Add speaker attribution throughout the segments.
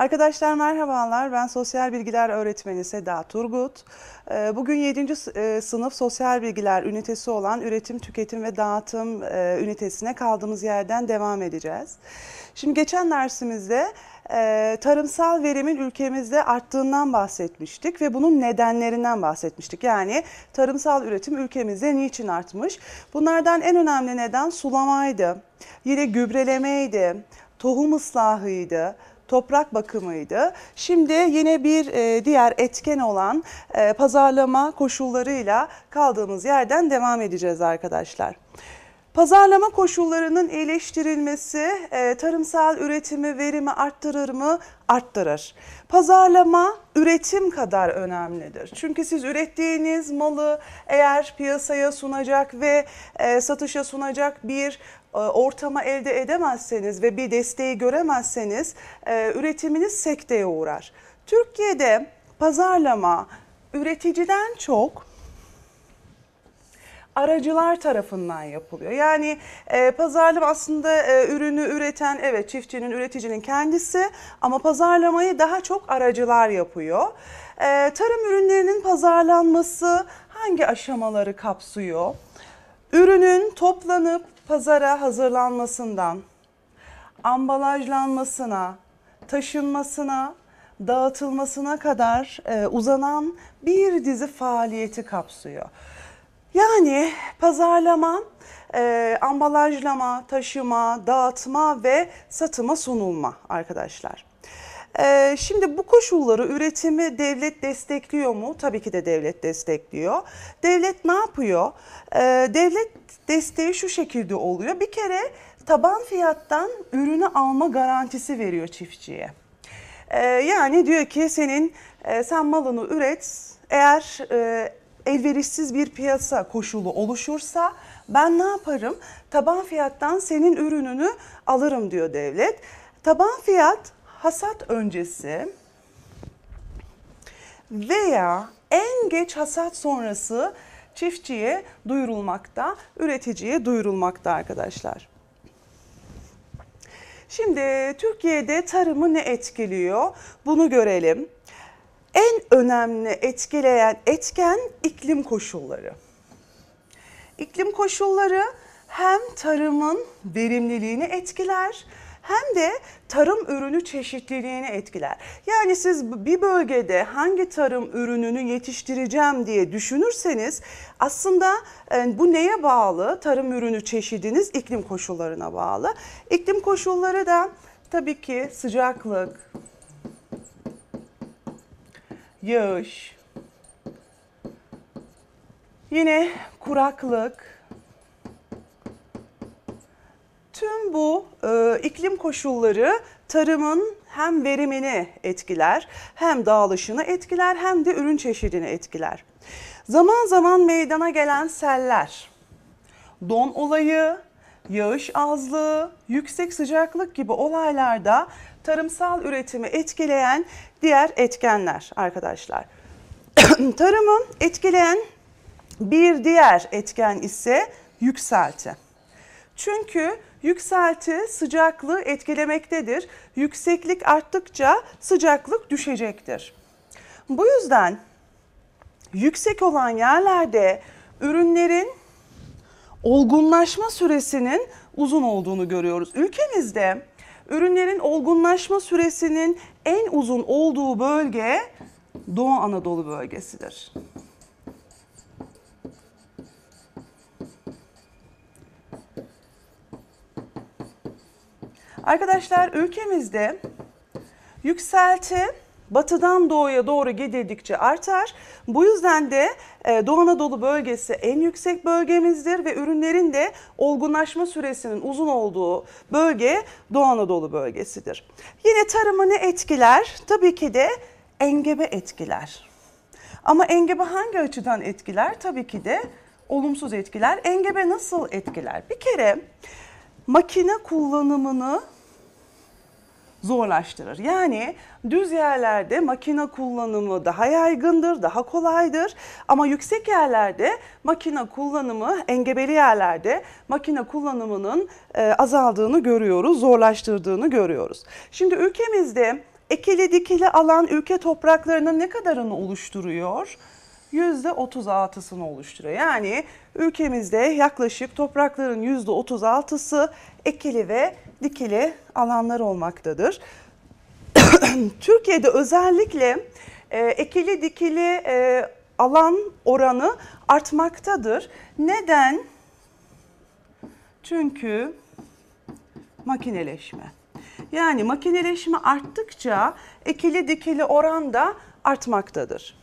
Speaker 1: Arkadaşlar merhabalar. Ben sosyal bilgiler öğretmeni Seda Turgut. Ee, bugün 7. E, sınıf sosyal bilgiler ünitesi olan üretim, tüketim ve dağıtım e, ünitesine kaldığımız yerden devam edeceğiz. Şimdi geçen dersimizde e, tarımsal verimin ülkemizde arttığından bahsetmiştik ve bunun nedenlerinden bahsetmiştik. Yani tarımsal üretim ülkemizde niçin artmış? Bunlardan en önemli neden sulamaydı. Yine gübrelemeydi, tohum ıslahıydı toprak bakımıydı. Şimdi yine bir e, diğer etken olan e, pazarlama koşullarıyla kaldığımız yerden devam edeceğiz arkadaşlar. Pazarlama koşullarının iyileştirilmesi e, tarımsal üretimi, verimi arttırır mı? Arttırır. Pazarlama üretim kadar önemlidir. Çünkü siz ürettiğiniz malı eğer piyasaya sunacak ve e, satışa sunacak bir e, ortama elde edemezseniz ve bir desteği göremezseniz e, üretiminiz sekteye uğrar. Türkiye'de pazarlama üreticiden çok aracılar tarafından yapılıyor. Yani e, pazarlama aslında e, ürünü üreten evet çiftçinin üreticinin kendisi ama pazarlamayı daha çok aracılar yapıyor. E, tarım ürünlerinin pazarlanması hangi aşamaları kapsıyor? Ürünün toplanıp pazara hazırlanmasından, ambalajlanmasına, taşınmasına, dağıtılmasına kadar e, uzanan bir dizi faaliyeti kapsıyor. Yani pazarlama, e, ambalajlama, taşıma, dağıtma ve satıma sunulma arkadaşlar. Ee, şimdi bu koşulları üretimi devlet destekliyor mu? Tabii ki de devlet destekliyor. Devlet ne yapıyor? Ee, devlet desteği şu şekilde oluyor. Bir kere taban fiyattan ürünü alma garantisi veriyor çiftçiye. Ee, yani diyor ki senin e, sen malını üret. Eğer e, elverişsiz bir piyasa koşulu oluşursa ben ne yaparım? Taban fiyattan senin ürününü alırım diyor devlet. Taban fiyat hasat öncesi veya en geç hasat sonrası çiftçiye duyurulmakta, üreticiye duyurulmakta arkadaşlar. Şimdi Türkiye'de tarımı ne etkiliyor? Bunu görelim. En önemli etkileyen etken iklim koşulları. İklim koşulları hem tarımın verimliliğini etkiler hem de tarım ürünü çeşitliliğini etkiler. Yani siz bir bölgede hangi tarım ürününü yetiştireceğim diye düşünürseniz aslında e, bu neye bağlı? Tarım ürünü çeşidiniz iklim koşullarına bağlı. İklim koşulları da tabii ki sıcaklık, yağış, yine kuraklık, bu e, iklim koşulları tarımın hem verimini etkiler, hem dağılışını etkiler, hem de ürün çeşidini etkiler. Zaman zaman meydana gelen seller, don olayı, yağış azlığı, yüksek sıcaklık gibi olaylarda tarımsal üretimi etkileyen diğer etkenler arkadaşlar. Tarımı etkileyen bir diğer etken ise yükselti. Çünkü yükselti sıcaklığı etkilemektedir. Yükseklik arttıkça sıcaklık düşecektir. Bu yüzden yüksek olan yerlerde ürünlerin olgunlaşma süresinin uzun olduğunu görüyoruz. Ülkemizde ürünlerin olgunlaşma süresinin en uzun olduğu bölge Doğu Anadolu bölgesidir. Arkadaşlar ülkemizde yükselti batıdan doğuya doğru gidildikçe artar. Bu yüzden de e, Doğu Anadolu bölgesi en yüksek bölgemizdir ve ürünlerin de olgunlaşma süresinin uzun olduğu bölge Doğu Anadolu bölgesidir. Yine tarımı ne etkiler? Tabii ki de engebe etkiler. Ama engebe hangi açıdan etkiler? Tabii ki de olumsuz etkiler. Engebe nasıl etkiler? Bir kere makine kullanımını zorlaştırır. Yani düz yerlerde makina kullanımı daha yaygındır, daha kolaydır ama yüksek yerlerde makina kullanımı, engebeli yerlerde makina kullanımının e, azaldığını görüyoruz, zorlaştırdığını görüyoruz. Şimdi ülkemizde ekili dikili alan ülke topraklarının ne kadarını oluşturuyor? %36'sını oluşturuyor. Yani ülkemizde yaklaşık toprakların %36'sı ekili ve dikili alanlar olmaktadır. Türkiye'de özellikle e, ekili dikili e, alan oranı artmaktadır. Neden? Çünkü makineleşme. Yani makineleşme arttıkça ekili dikili oran da artmaktadır.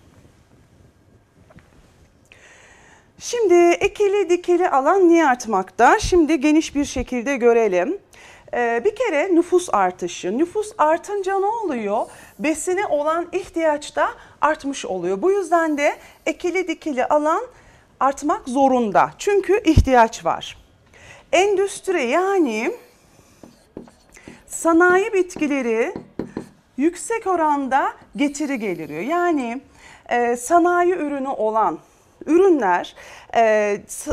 Speaker 1: Şimdi ekili dikili alan niye artmakta? Şimdi geniş bir şekilde görelim. Ee, bir kere nüfus artışı. Nüfus artınca ne oluyor? Besine olan ihtiyaç da artmış oluyor. Bu yüzden de ekili dikili alan artmak zorunda. Çünkü ihtiyaç var. Endüstri yani sanayi bitkileri yüksek oranda getiri geliriyor. Yani e, sanayi ürünü olan ürünler e,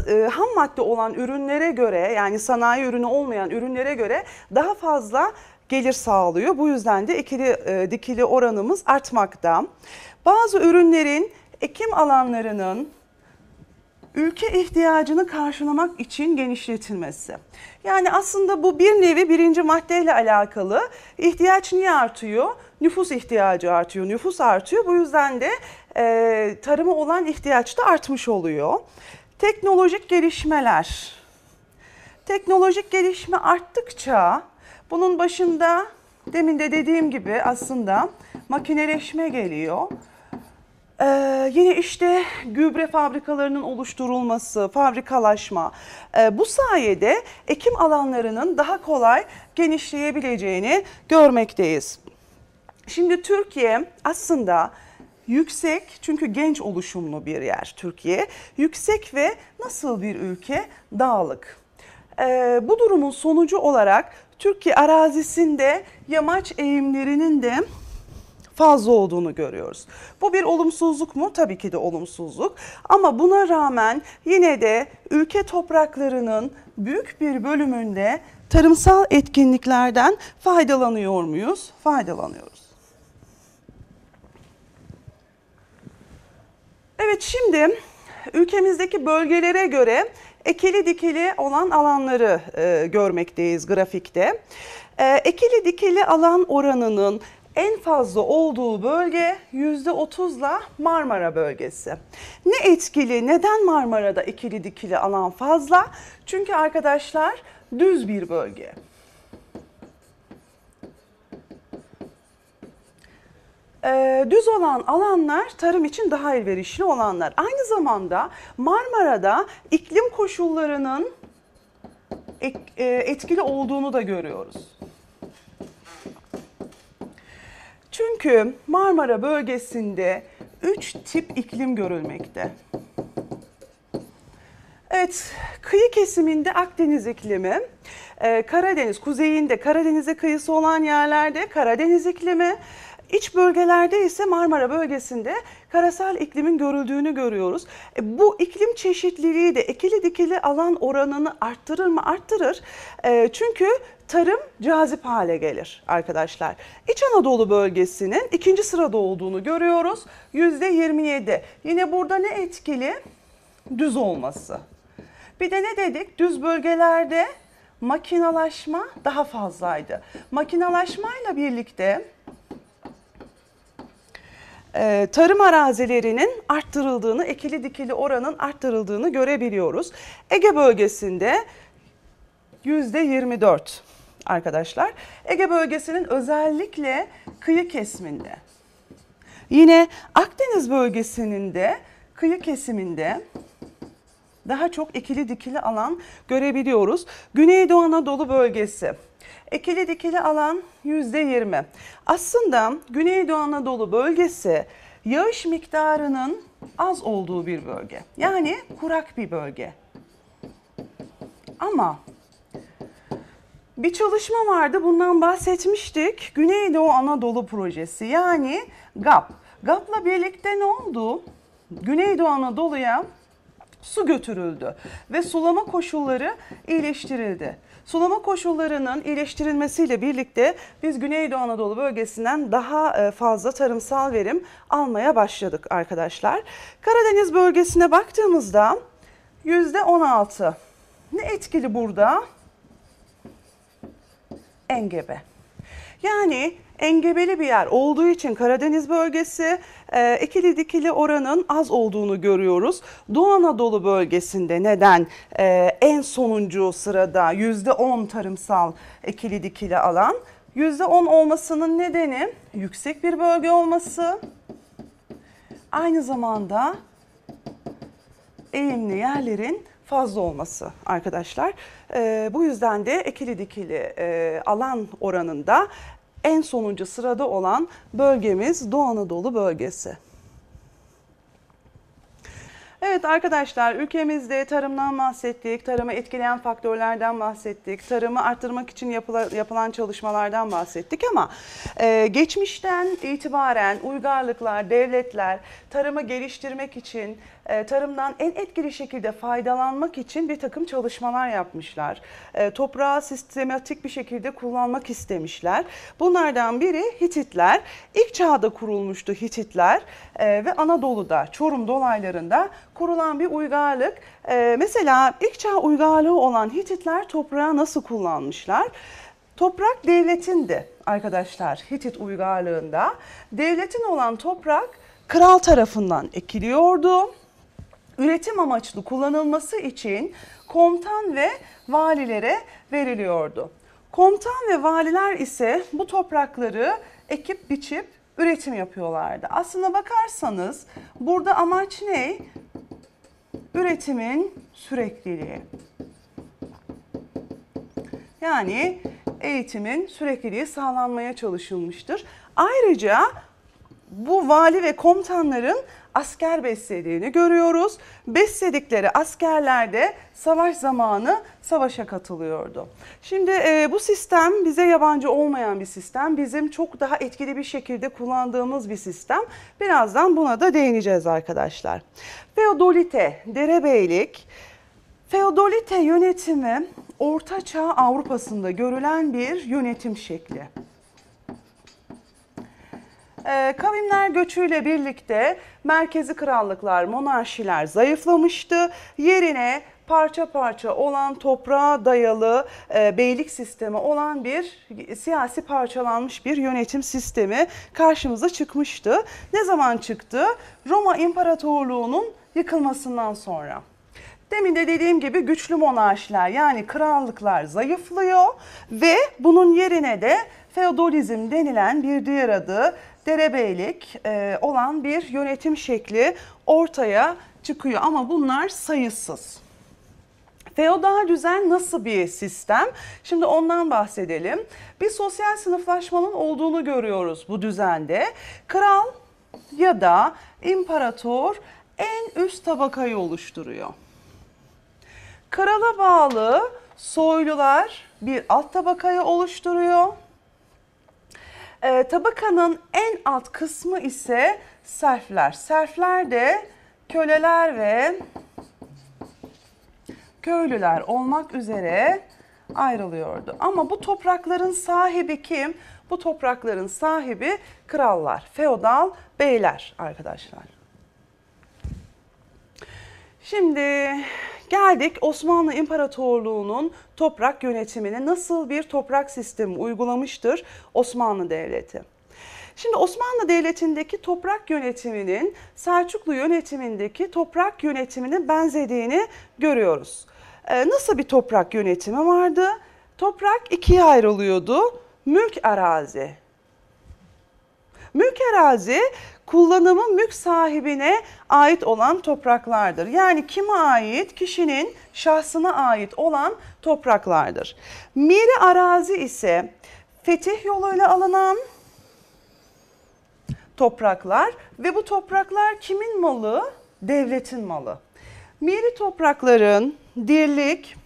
Speaker 1: e, ham madde olan ürünlere göre yani sanayi ürünü olmayan ürünlere göre daha fazla gelir sağlıyor. Bu yüzden de ikili e, dikili oranımız artmakta. Bazı ürünlerin ekim alanlarının ülke ihtiyacını karşılamak için genişletilmesi. Yani aslında bu bir nevi birinci maddeyle alakalı ihtiyaç niye artıyor? Nüfus ihtiyacı artıyor, nüfus artıyor. Bu yüzden de e, tarıma olan ihtiyaç da artmış oluyor. Teknolojik gelişmeler. Teknolojik gelişme arttıkça bunun başında demin de dediğim gibi aslında makineleşme geliyor. Ee, yine işte gübre fabrikalarının oluşturulması, fabrikalaşma. Ee, bu sayede ekim alanlarının daha kolay genişleyebileceğini görmekteyiz. Şimdi Türkiye aslında yüksek çünkü genç oluşumlu bir yer Türkiye. Yüksek ve nasıl bir ülke? Dağlık. Ee, bu durumun sonucu olarak Türkiye arazisinde yamaç eğimlerinin de fazla olduğunu görüyoruz. Bu bir olumsuzluk mu? Tabii ki de olumsuzluk. Ama buna rağmen yine de ülke topraklarının büyük bir bölümünde tarımsal etkinliklerden faydalanıyor muyuz? Faydalanıyoruz. Evet şimdi ülkemizdeki bölgelere göre ekili dikili olan alanları e, görmekteyiz grafikte. E, ekili dikili alan oranının en fazla olduğu bölge yüzde otuzla Marmara bölgesi. Ne etkili, neden Marmara'da ekili dikili alan fazla? Çünkü arkadaşlar düz bir bölge. Ee, düz olan alanlar tarım için daha elverişli olanlar. Aynı zamanda Marmara'da iklim koşullarının e, etkili olduğunu da görüyoruz. Çünkü Marmara bölgesinde 3 tip iklim görülmekte. Evet, kıyı kesiminde Akdeniz iklimi, e, Karadeniz kuzeyinde Karadeniz'e kıyısı olan yerlerde Karadeniz iklimi, İç bölgelerde ise Marmara bölgesinde karasal iklimin görüldüğünü görüyoruz. E, bu iklim çeşitliliği de ekili dikili alan oranını arttırır mı? Arttırır. E, çünkü tarım cazip hale gelir arkadaşlar. İç Anadolu bölgesinin ikinci sırada olduğunu görüyoruz. yüzde %27. Yine burada ne etkili? Düz olması. Bir de ne dedik? Düz bölgelerde makinalaşma daha fazlaydı. Makinalaşmayla birlikte e, tarım arazilerinin arttırıldığını, ekili dikili oranın arttırıldığını görebiliyoruz. Ege bölgesinde yüzde 24 arkadaşlar. Ege bölgesinin özellikle kıyı kesiminde. Yine Akdeniz bölgesinin de kıyı kesiminde daha çok ekili dikili alan görebiliyoruz. Güneydoğu Anadolu bölgesi ekili dikili alan %20. Aslında Güneydoğu Anadolu bölgesi yağış miktarının az olduğu bir bölge. Yani kurak bir bölge. Ama bir çalışma vardı bundan bahsetmiştik. Güneydoğu Anadolu Projesi yani GAP. GAP'la birlikte ne oldu? Güneydoğu Anadolu'ya su götürüldü ve sulama koşulları iyileştirildi. Sulama koşullarının iyileştirilmesiyle birlikte biz Güneydoğu Anadolu bölgesinden daha e, fazla tarımsal verim almaya başladık arkadaşlar. Karadeniz bölgesine baktığımızda %16. Ne etkili burada? Engebe. Yani engebeli bir yer olduğu için Karadeniz bölgesi e, ekili dikili oranın az olduğunu görüyoruz. Doğu Anadolu bölgesinde neden e, en sonuncu sırada %10 tarımsal ekili dikili alan? %10 olmasının nedeni yüksek bir bölge olması, aynı zamanda eğimli yerlerin fazla olması arkadaşlar. E, bu yüzden de ekili dikili e, alan oranında en sonuncu sırada olan bölgemiz Doğu Anadolu bölgesi. Evet arkadaşlar ülkemizde tarımdan bahsettik, tarımı etkileyen faktörlerden bahsettik, tarımı arttırmak için yapılan çalışmalardan bahsettik ama e, geçmişten itibaren uygarlıklar, devletler tarımı geliştirmek için e, tarımdan en etkili şekilde faydalanmak için bir takım çalışmalar yapmışlar. E, toprağı sistematik bir şekilde kullanmak istemişler. Bunlardan biri Hititler. İlk çağda kurulmuştu Hititler e, ve Anadolu'da, Çorum dolaylarında kurulan bir uygarlık. mesela ilk çağ uygarlığı olan Hititler toprağı nasıl kullanmışlar? Toprak devletindi arkadaşlar Hitit uygarlığında. Devletin olan toprak kral tarafından ekiliyordu üretim amaçlı kullanılması için komutan ve valilere veriliyordu. Komutan ve valiler ise bu toprakları ekip biçip üretim yapıyorlardı. Aslına bakarsanız burada amaç ne? Üretimin sürekliliği. Yani eğitimin sürekliliği sağlanmaya çalışılmıştır. Ayrıca bu vali ve komutanların asker beslediğini görüyoruz. Besledikleri askerler de savaş zamanı savaşa katılıyordu. Şimdi e, bu sistem bize yabancı olmayan bir sistem. Bizim çok daha etkili bir şekilde kullandığımız bir sistem. Birazdan buna da değineceğiz arkadaşlar. Feodolite, derebeylik, feodolite yönetimi Orta Çağ Avrupa'sında görülen bir yönetim şekli. Ee, kavimler göçüyle birlikte merkezi krallıklar, monarşiler zayıflamıştı. Yerine parça parça olan toprağa dayalı e, beylik sistemi olan bir siyasi parçalanmış bir yönetim sistemi karşımıza çıkmıştı. Ne zaman çıktı? Roma İmparatorluğu'nun yıkılmasından sonra. Demin de dediğim gibi güçlü monarşiler yani krallıklar zayıflıyor ve bunun yerine de feodalizm denilen bir diğer adı derebeylik e, olan bir yönetim şekli ortaya çıkıyor ama bunlar sayısız. Feodal düzen nasıl bir sistem? Şimdi ondan bahsedelim. Bir sosyal sınıflaşmanın olduğunu görüyoruz bu düzende. Kral ya da imparator en üst tabakayı oluşturuyor. Krala bağlı soylular bir alt tabakayı oluşturuyor. E, tabakanın en alt kısmı ise serfler. Serfler de köleler ve köylüler olmak üzere ayrılıyordu. Ama bu toprakların sahibi kim? Bu toprakların sahibi krallar, feodal beyler arkadaşlar. Şimdi Geldik Osmanlı İmparatorluğu'nun toprak yönetimine nasıl bir toprak sistemi uygulamıştır Osmanlı Devleti. Şimdi Osmanlı Devleti'ndeki toprak yönetiminin Selçuklu yönetimindeki toprak yönetimine benzediğini görüyoruz. Ee, nasıl bir toprak yönetimi vardı? Toprak ikiye ayrılıyordu. Mülk arazi Mülk arazi kullanımı mülk sahibine ait olan topraklardır. Yani kime ait? Kişinin şahsına ait olan topraklardır. Miri arazi ise fetih yoluyla alınan topraklar ve bu topraklar kimin malı? Devletin malı. Miri toprakların dirlik,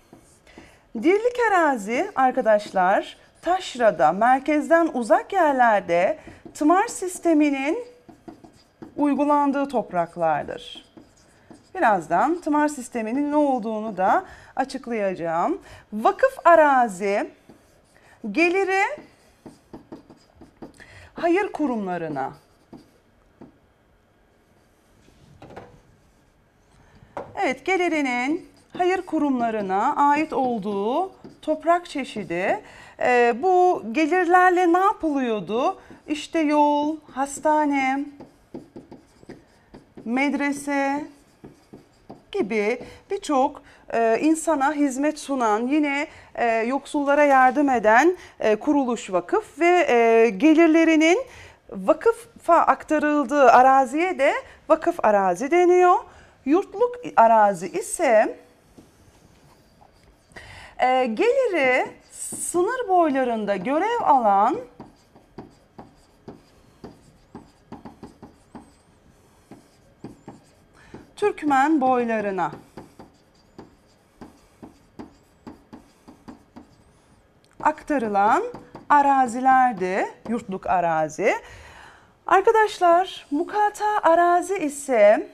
Speaker 1: dirlik arazi arkadaşlar taşrada, merkezden uzak yerlerde tımar sisteminin uygulandığı topraklardır. Birazdan tımar sisteminin ne olduğunu da açıklayacağım. Vakıf arazi geliri hayır kurumlarına Evet, gelirinin hayır kurumlarına ait olduğu toprak çeşidi e, bu gelirlerle ne yapılıyordu? İşte yol, hastane, medrese gibi birçok e, insana hizmet sunan, yine e, yoksullara yardım eden e, kuruluş vakıf ve e, gelirlerinin vakıfa aktarıldığı araziye de vakıf arazi deniyor. Yurtluk arazi ise e, geliri sınır boylarında görev alan Türkmen boylarına aktarılan arazilerdi, yurtluk arazi. Arkadaşlar mukata arazi ise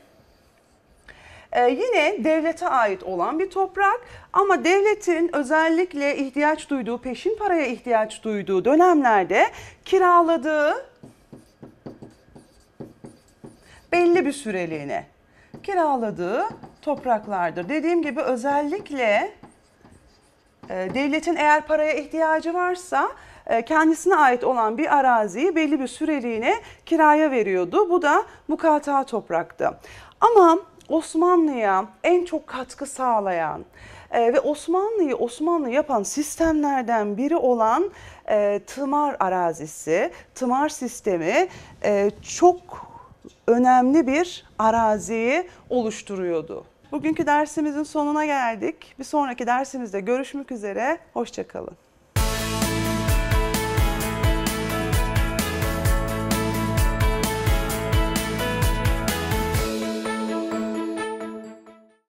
Speaker 1: ee, yine devlete ait olan bir toprak ama devletin özellikle ihtiyaç duyduğu, peşin paraya ihtiyaç duyduğu dönemlerde kiraladığı belli bir süreliğine kiraladığı topraklardır. Dediğim gibi özellikle e, devletin eğer paraya ihtiyacı varsa e, kendisine ait olan bir araziyi belli bir süreliğine kiraya veriyordu. Bu da mukata topraktı. Ama Osmanlı'ya en çok katkı sağlayan e, ve Osmanlı'yı Osmanlı yapan sistemlerden biri olan e, tımar arazisi, tımar sistemi e, çok önemli bir araziyi oluşturuyordu. Bugünkü dersimizin sonuna geldik. Bir sonraki dersimizde görüşmek üzere. Hoşçakalın.